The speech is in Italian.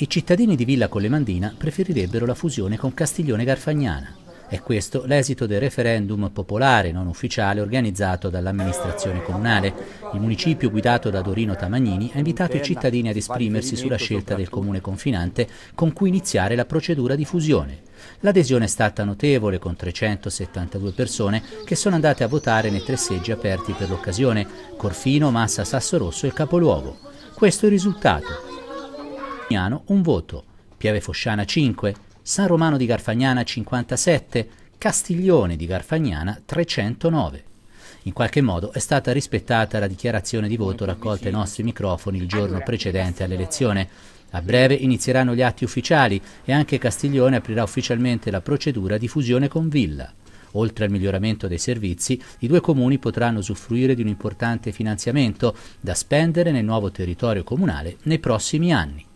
I cittadini di Villa Collemandina preferirebbero la fusione con Castiglione Garfagnana. È questo l'esito del referendum popolare non ufficiale organizzato dall'amministrazione comunale. Il municipio guidato da Dorino Tamagnini ha invitato i cittadini ad esprimersi sulla scelta del comune confinante con cui iniziare la procedura di fusione. L'adesione è stata notevole con 372 persone che sono andate a votare nei tre seggi aperti per l'occasione, Corfino, Massa, Sasso Rosso e il capoluogo. Questo è il risultato. Miano un voto, Pieve Fosciana 5, San Romano di Garfagnana 57, Castiglione di Garfagnana 309. In qualche modo è stata rispettata la dichiarazione di voto raccolta ai nostri microfoni il giorno precedente all'elezione. A breve inizieranno gli atti ufficiali e anche Castiglione aprirà ufficialmente la procedura di fusione con Villa. Oltre al miglioramento dei servizi, i due comuni potranno usufruire di un importante finanziamento da spendere nel nuovo territorio comunale nei prossimi anni.